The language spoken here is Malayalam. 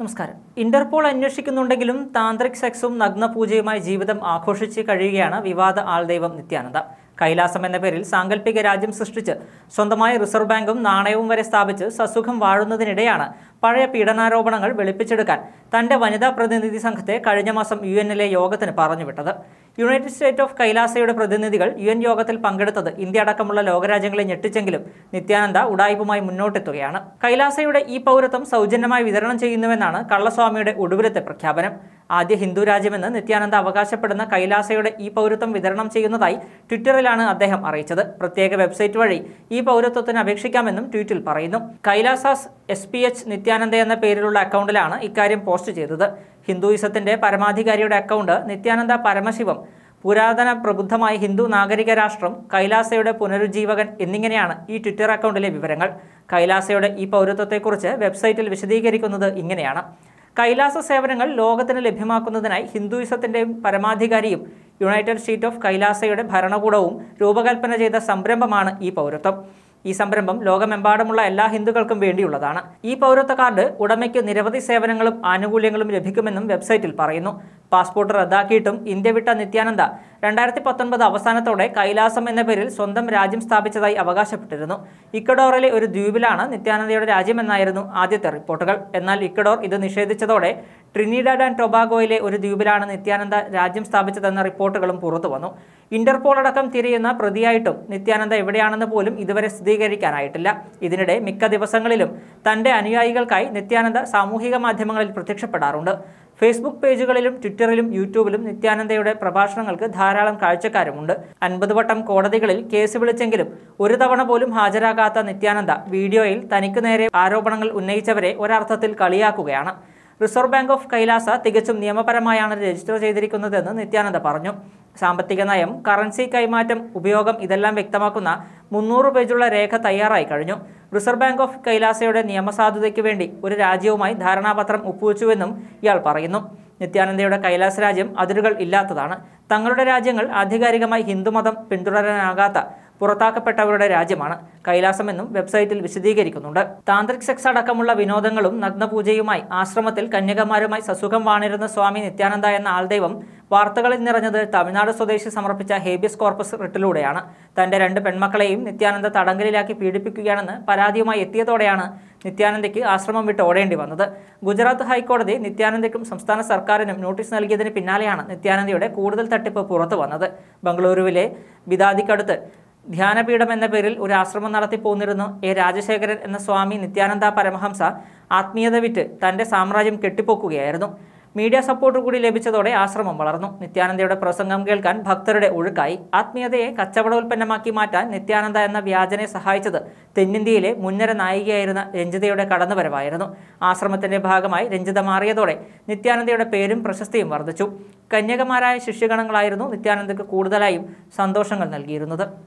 നമസ്കാരം ഇന്റർപോൾ അന്വേഷിക്കുന്നുണ്ടെങ്കിലും താന്ത്രിക് സെക്സും നഗ്നപൂജയുമായി ജീവിതം ആഘോഷിച്ച് കഴിയുകയാണ് വിവാദ ആൾദൈവം നിത്യാനന്ദ കൈലാസം എന്ന പേരിൽ സാങ്കല്പിക രാജ്യം സൃഷ്ടിച്ച് സ്വന്തമായ റിസർവ് ബാങ്കും നാണയവും വരെ സ്ഥാപിച്ച് സസുഖം വാഴുന്നതിനിടെയാണ് പഴയ പീഡനാരോപണങ്ങൾ വെളുപ്പിച്ചെടുക്കാൻ തന്റെ വനിതാ പ്രതിനിധി സംഘത്തെ കഴിഞ്ഞ മാസം യു എന്നിലെ യോഗത്തിന് പറഞ്ഞുവിട്ടത് യുണൈറ്റഡ് സ്റ്റേറ്റ് ഓഫ് കൈലാസയുടെ പ്രതിനിധികൾ യു എൻ യോഗത്തിൽ പങ്കെടുത്തത് ഇന്ത്യ അടക്കമുള്ള ലോകരാജ്യങ്ങളെ ഞെട്ടിച്ചെങ്കിലും നിത്യാനന്ദ ഉടായ്പുമായി മുന്നോട്ടെത്തുകയാണ് കൈലാസയുടെ ഈ പൗരത്വം സൗജന്യമായി വിതരണം ചെയ്യുന്നുവെന്നാണ് കള്ളസ്വാമിയുടെ ഒടുവിലത്തെ പ്രഖ്യാപനം ആദ്യ ഹിന്ദു രാജ്യമെന്ന് നിത്യാനന്ദ അവകാശപ്പെടുന്ന കൈലാസയുടെ ഈ പൗരത്വം വിതരണം ചെയ്യുന്നതായി ട്വിറ്ററിലാണ് അദ്ദേഹം അറിയിച്ചത് പ്രത്യേക വെബ്സൈറ്റ് വഴി ഈ പൗരത്വത്തിന് അപേക്ഷിക്കാമെന്നും ട്വീറ്റിൽ പറയുന്നു കൈലാസാസ് എസ് നിത്യാനന്ദ എന്ന പേരിലുള്ള അക്കൗണ്ടിലാണ് ഇക്കാര്യം പോസ്റ്റ് ചെയ്തത് ഹിന്ദുയിസത്തിൻ്റെ പരമാധികാരിയുടെ അക്കൗണ്ട് നിത്യാനന്ദ പരമശിവം പുരാതന പ്രബുദ്ധമായ ഹിന്ദു നാഗരിക രാഷ്ട്രം കൈലാസയുടെ പുനരുജ്ജീവകൻ എന്നിങ്ങനെയാണ് ഈ ട്വിറ്റർ അക്കൗണ്ടിലെ വിവരങ്ങൾ കൈലാസയുടെ ഈ പൗരത്വത്തെക്കുറിച്ച് വെബ്സൈറ്റിൽ വിശദീകരിക്കുന്നത് ഇങ്ങനെയാണ് കൈലാസ സേവനങ്ങൾ ലോകത്തിന് ലഭ്യമാക്കുന്നതിനായി ഹിന്ദുയിസത്തിൻ്റെയും പരമാധികാരിയും യുണൈറ്റഡ് സ്റ്റേറ്റ് ഓഫ് കൈലാസയുടെ ഭരണകൂടവും രൂപകൽപ്പന ചെയ്ത സംരംഭമാണ് ഈ പൗരത്വം ഈ സംരംഭം ലോകമെമ്പാടുമുള്ള എല്ലാ ഹിന്ദുക്കൾക്കും വേണ്ടിയുള്ളതാണ് ഈ പൗരത്വ കാർഡ് ഉടമയ്ക്ക് നിരവധി സേവനങ്ങളും ആനുകൂല്യങ്ങളും ലഭിക്കുമെന്നും വെബ്സൈറ്റിൽ പറയുന്നു പാസ്പോർട്ട് റദ്ദാക്കിയിട്ടും ഇന്ത്യ വിട്ട നിത്യാനന്ദ രണ്ടായിരത്തി പത്തൊൻപത് അവസാനത്തോടെ കൈലാസം എന്ന പേരിൽ സ്വന്തം രാജ്യം സ്ഥാപിച്ചതായി അവകാശപ്പെട്ടിരുന്നു ഇക്കഡോറിലെ ഒരു ദ്വീപിലാണ് നിത്യാനന്ദയുടെ രാജ്യമെന്നായിരുന്നു ആദ്യത്തെ റിപ്പോർട്ടുകൾ എന്നാൽ ഇക്കഡോർ ഇത് നിഷേധിച്ചതോടെ ട്രിനിഡാഡ് ആൻഡ് ടൊബാഗോയിലെ ഒരു ദ്വീപിലാണ് നിത്യാനന്ദ രാജ്യം സ്ഥാപിച്ചതെന്ന റിപ്പോർട്ടുകളും പുറത്തു വന്നു ഇന്റർപോൾ അടക്കം തിരിയുന്ന പ്രതിയായിട്ടും നിത്യാനന്ദ എവിടെയാണെന്ന് പോലും ഇതുവരെ സ്ഥിരീകരിക്കാനായിട്ടില്ല ഇതിനിടെ മിക്ക ദിവസങ്ങളിലും തന്റെ അനുയായികൾക്കായി നിത്യാനന്ദ സാമൂഹിക മാധ്യമങ്ങളിൽ പ്രത്യക്ഷപ്പെടാറുണ്ട് ഫേസ്ബുക്ക് പേജുകളിലും ട്വിറ്ററിലും യൂട്യൂബിലും നിത്യാനന്ദയുടെ പ്രഭാഷണങ്ങൾക്ക് ധാരാളം കാഴ്ചക്കാരുമുണ്ട് അൻപത് വട്ടം കോടതികളിൽ കേസ് വിളിച്ചെങ്കിലും ഒരു തവണ പോലും ഹാജരാകാത്ത നിത്യാനന്ദ വീഡിയോയിൽ തനിക്ക് നേരെ ആരോപണങ്ങൾ ഉന്നയിച്ചവരെ ഒരർത്ഥത്തിൽ കളിയാക്കുകയാണ് റിസർവ് ബാങ്ക് ഓഫ് കൈലാസ തികച്ചും നിയമപരമായാണ് രജിസ്റ്റർ ചെയ്തിരിക്കുന്നതെന്ന് നിത്യാനന്ദ പറഞ്ഞു സാമ്പത്തിക നയം കറൻസി കൈമാറ്റം ഉപയോഗം ഇതെല്ലാം വ്യക്തമാക്കുന്ന മുന്നൂറ് പേജുള്ള രേഖ തയ്യാറായി കഴിഞ്ഞു റിസർവ് ബാങ്ക് ഓഫ് കൈലാസയുടെ നിയമസാധുതയ്ക്ക് വേണ്ടി ഒരു രാജ്യവുമായി ധാരണാപത്രം ഒപ്പുവെച്ചുവെന്നും ഇയാൾ പറയുന്നു നിത്യാനന്ദയുടെ കൈലാസ രാജ്യം അതിരുകൾ ഇല്ലാത്തതാണ് തങ്ങളുടെ രാജ്യങ്ങൾ ആധികാരികമായി ഹിന്ദുമതം പിന്തുടരാനാകാത്ത പുറത്താക്കപ്പെട്ടവരുടെ രാജ്യമാണ് കൈലാസമെന്നും വെബ്സൈറ്റിൽ വിശദീകരിക്കുന്നുണ്ട് താന്ത്രിക് സെക്സ് അടക്കമുള്ള വിനോദങ്ങളും നഗ്നപൂജയുമായി ആശ്രമത്തിൽ കന്യകമാരുമായി സസുഖം വാണിരുന്ന സ്വാമി നിത്യാനന്ദ എന്ന ആൾദൈവം വാർത്തകളിൽ നിറഞ്ഞത് തമിഴ്നാട് സ്വദേശി സമർപ്പിച്ച ഹേബിയസ് കോർപ്പസ് റിട്ടിലൂടെയാണ് തന്റെ രണ്ട് പെൺമക്കളെയും നിത്യാനന്ദ തടങ്കലിലാക്കി പീഡിപ്പിക്കുകയാണെന്ന് പരാതിയുമായി എത്തിയതോടെയാണ് നിത്യാനന്ദയ്ക്ക് ആശ്രമം വിട്ട് ഓടേണ്ടി വന്നത് ഗുജറാത്ത് ഹൈക്കോടതി നിത്യാനന്ദയ്ക്കും സംസ്ഥാന സർക്കാരിനും നോട്ടീസ് നൽകിയതിന് പിന്നാലെയാണ് നിത്യാനന്ദയുടെ കൂടുതൽ തട്ടിപ്പ് പുറത്തു വന്നത് ബംഗളൂരുവിലെ ബിദാദിക്കടുത്ത് ധ്യാനപീഠം എന്ന പേരിൽ ഒരു ആശ്രമം നടത്തി പോന്നിരുന്നു എ രാജശേഖരൻ എന്ന സ്വാമി നിത്യാനന്ദ പരമഹംസ ആത്മീയത വിറ്റ് തൻ്റെ സാമ്രാജ്യം കെട്ടിപ്പോക്കുകയായിരുന്നു മീഡിയ സപ്പോർട്ട് കൂടി ലഭിച്ചതോടെ ആശ്രമം വളർന്നു നിത്യാനന്ദയുടെ പ്രസംഗം കേൾക്കാൻ ഭക്തരുടെ ഒഴുക്കായി ആത്മീയതയെ ഉൽപ്പന്നമാക്കി മാറ്റാൻ നിത്യാനന്ദ എന്ന വ്യാജനെ സഹായിച്ചത് തെന്നിന്ത്യയിലെ മുൻനിര നായികയായിരുന്ന രഞ്ജിതയുടെ കടന്നുവരവായിരുന്നു ആശ്രമത്തിന്റെ ഭാഗമായി രഞ്ജിത മാറിയതോടെ നിത്യാനന്ദയുടെ പേരും പ്രശസ്തിയും വർദ്ധിച്ചു കന്യകമാരായ ശിഷ്യഗണങ്ങളായിരുന്നു നിത്യാനന്ദയ്ക്ക് കൂടുതലായും സന്തോഷങ്ങൾ നൽകിയിരുന്നത്